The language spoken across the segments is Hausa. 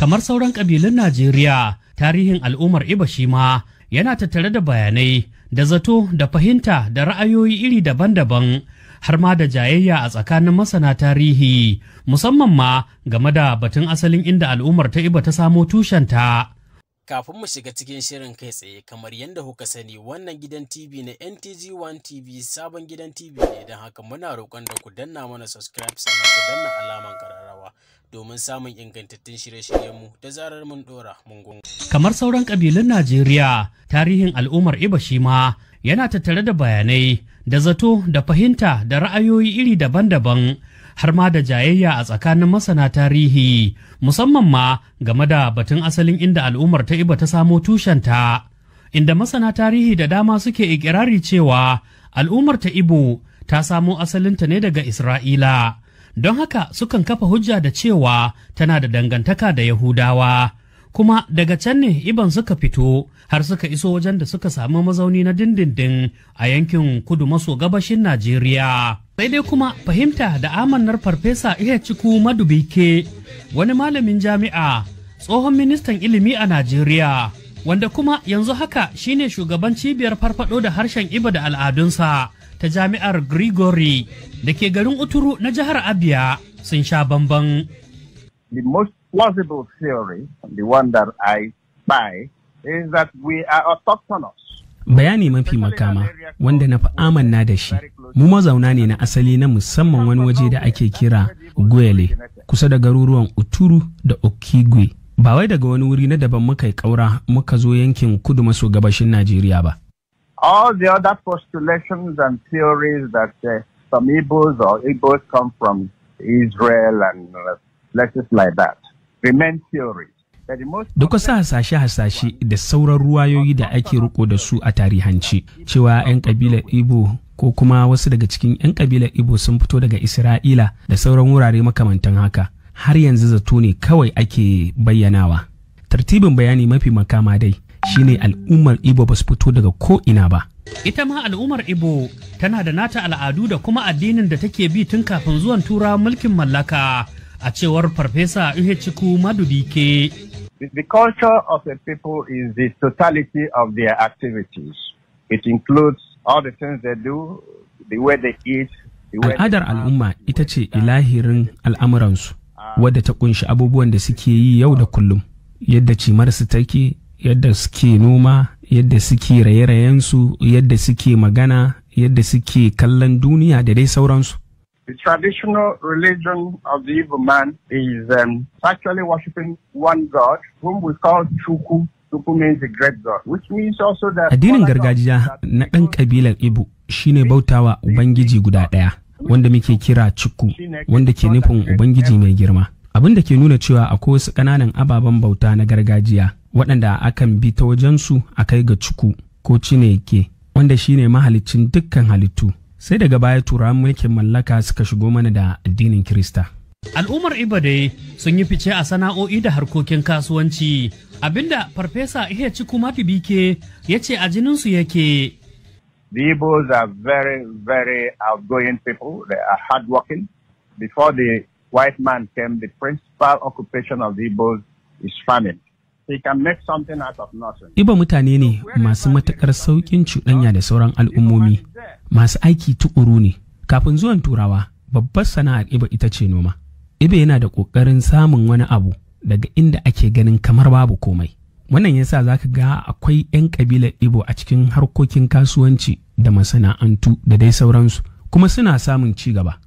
Kamar sauran ƙabilun Najeriya, tarihin al'ummar Iba shi ma yana tattare da bayanai da zato da fahimta da ra'ayoyi iri daban-daban har ma da jayayya a tsakanin masana tarihi musamman ma game da batun asalin inda al'ummar ta Iba ta samo tushenta. Kafin mu shiga cikin shirin kai tsaye kamar yadda kuka sani wannan gidan TV na NTG One TV sabon gidan TV ne don haka muna roƙon da ku danna mana subscribe sannan ku danna alaman karara. sanarwa domin samun ingantattun shirye-shiryenmu da zarar mun dora mun gungu. Kamar sauran kabilun Najeriya, tarihin al'ummar Iba shima ma yana tattare da bayanai da zato da fahimta da ra'ayoyi iri daban-daban har ma da jayayya a tsakanin masana tarihi musamman ma game da batun asalin inda al'ummar ta Iba ta samo tushenta. Inda masana tarihi da dama suke ikirari cewa al'ummar ta Ibo ta samo asalinta ne daga Isra'ila don haka sukan kafa hujja da cewa tana da dangantaka da Yahudawa. Kuma daga can ne Iban suka fito har suka iso wajen da suka samu mazauni na dindindin a yankin kudu maso gabashin Najeriya. Sai dai kuma fahimta da amannar farfesa iya ciku madubike wani malamin jami'a tsohon ministan ilimi a Najeriya wanda kuma yanzu haka shine shugaban cibiyar farfado da harshen Iba da al'adunsa. ta jami'ar Grigori, da ke garin Uturu na jihar Abia sun sha bamban. The most plausible theory, the one that I buy, is that we are autochthonous. Bayani mafi makama wanda na fi amanna da shi, mu mazauna ne na asali na musamman wani waje da ake kira Gwele, kusa da garuruwan Uturu da Okigwe. Ba wai daga wani wuri na daban muka yi ƙaura muka zo yankin kudu maso gabashin Najeriya ba. all the other postulations and theories that uh, some Igbos or Igbos come from Israel and uh, places like that remain theories. Duka sa hasashe-hasashe da sauran ruwayoyi da ake riko da su a tarihance cewa 'yan kabilar Igbo ko kuma wasu daga cikin 'yan kabilar Igbo sun fito daga Isra'ila da sauran wurare makamantan haka har yanzu zato ne kawai ake bayyanawa. Tartibin bayani mafi makama dai shine al'ummar Ibo ba su fito daga ko ina ba. Ita ma al'ummar Ibo tana da nata al'adu da kuma addinin da take bi tun kafin zuwan tura mulkin mallaka a cewar Farfesa Ihechukwu Madubike. The culture of a people is the totality of their activities. It includes all the things they do, the way they eat, Al'adar al'umma ita ce ilahirin al'amuransu, ah. wadda ta kunshi abubuwan da suke yi yau da kullum, yadda cimarsu take yadda suke noma yadda suke raye-rayensu yadda suke magana yadda suke kallon duniya da dai sauransu The traditional religion of the Igbo man is um, actually worshiping one God, whom we call Chukwu. Chukwu means the great God, which means also that... Addinin gargajiya na ɗan ƙabilar Igbo shine bautawa Ubangiji guda ɗaya, wanda muke kira Chukwu, wanda ke nufin Ubangiji mai girma. Abin da ke nuna cewa akwai wasu ƙananan ababen bauta na gargajiya waɗanda akan bi ta wajensu a kai ga cuku ko cineke wanda shine mahalicin dukkan halittu sai daga baya turawan mulkin mallaka suka shigo mana da addinin kirista al'ummar ibadai sun yi fice a sana'o'i da harkokin kasuwanci abinda farfesa iya ciku mafi bike ya ce a jininsu yake The Igbos are very, very outgoing people. They are hardworking. Before the white man came, the principal occupation of the Igbos is farming. Ibo Iba mutane ne masu matakar sauƙin cuɗanya da sauran al'ummomi, masu aiki tuƙuru ne. Kafin zuwan Turawa, babbar sana'ar Iba ita ce noma. Iba yana da ƙoƙarin samun wani abu daga inda ake ganin kamar babu komai. Wannan yasa za ka ga akwai 'yan ƙabilar Ibo a cikin harkokin kasuwanci da masana'antu da dai sauransu, kuma suna samun ci gaba.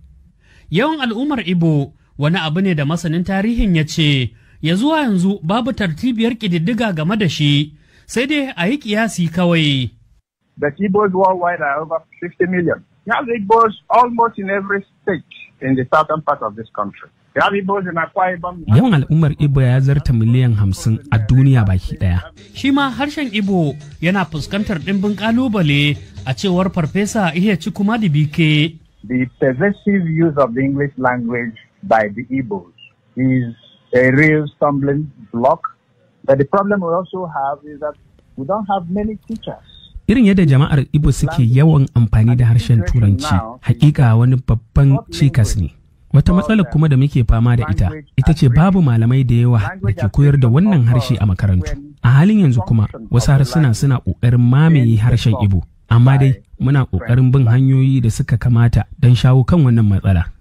Yawan al'ummar Ibo wani abu ne da masanin tarihin ya ce ya zuwa yanzu babu tartibiyar ƙididdiga game da shi, sai dai a yi ƙiyasi kawai. The Igbos worldwide are over 50 million. You have Igbos almost in every state in the southern part of this country. Yawan al'ummar Ibo ya zarta miliyan hamsin a duniya baki ɗaya. Shi ma harshen Igbo yana fuskantar ɗimbin ƙalubale a cewar Farfesa iya ci kuma da bike. The pervasive use of the English language by the Igbos is a real stumbling block. But the problem we also have is that we don't have many teachers. Irin yadda jama'ar ibo suke yawan amfani da harshen Turanci, hakika wani babban cikas ne. Wata matsalar uh, kuma da muke fama da ita, ita ce babu malamai da yawa da ke koyar da wannan harshe a makarantu. A halin yanzu kuma, wasu harsuna suna ƙoƙarin mamaye harshen ibo amma dai muna ƙoƙarin bin hanyoyi da suka kamata don shawo kan wannan matsala.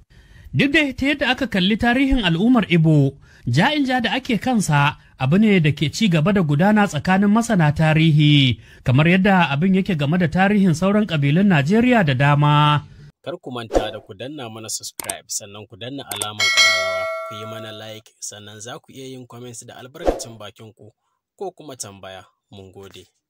Duk da ta yadda aka kalli tarihin al'ummar Ibo, ja'in ja da ake kansa abu ne da ke ci gaba da gudana tsakanin masana tarihi, kamar yadda abin yake game da tarihin sauran kabilun Najeriya da dama. Kar ku manta da ku danna mana subscribe sannan ku danna alamar ƙararrawa ku yi mana like sannan za ku iya yin comments da albarkacin bakin ku ko kuma tambaya. Mun gode.